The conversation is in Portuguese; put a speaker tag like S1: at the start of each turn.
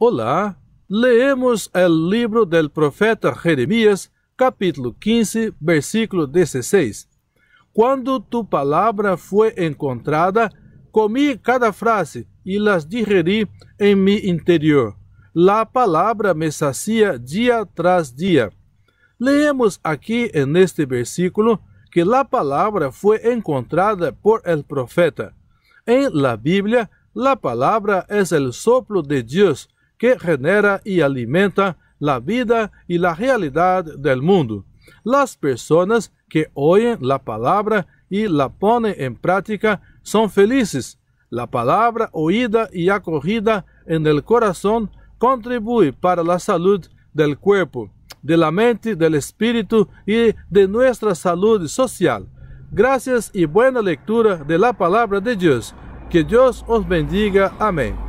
S1: Olá, leemos o livro do profeta Jeremias, capítulo 15, versículo 16. Quando tu palavra foi encontrada, comi cada frase e las digeri em mi interior. La palavra me sacia dia tras dia. Leemos aqui neste versículo que la palavra foi encontrada por el profeta. Em la Bíblia, la palavra é o sopro de Deus que genera y alimenta la vida y la realidad del mundo. Las personas que oyen la palabra y la ponen en práctica son felices. La palabra oída y acogida en el corazón contribuye para la salud del cuerpo, de la mente, del espíritu y de nuestra salud social. Gracias y buena lectura de la palabra de Dios. Que Dios os bendiga. Amén.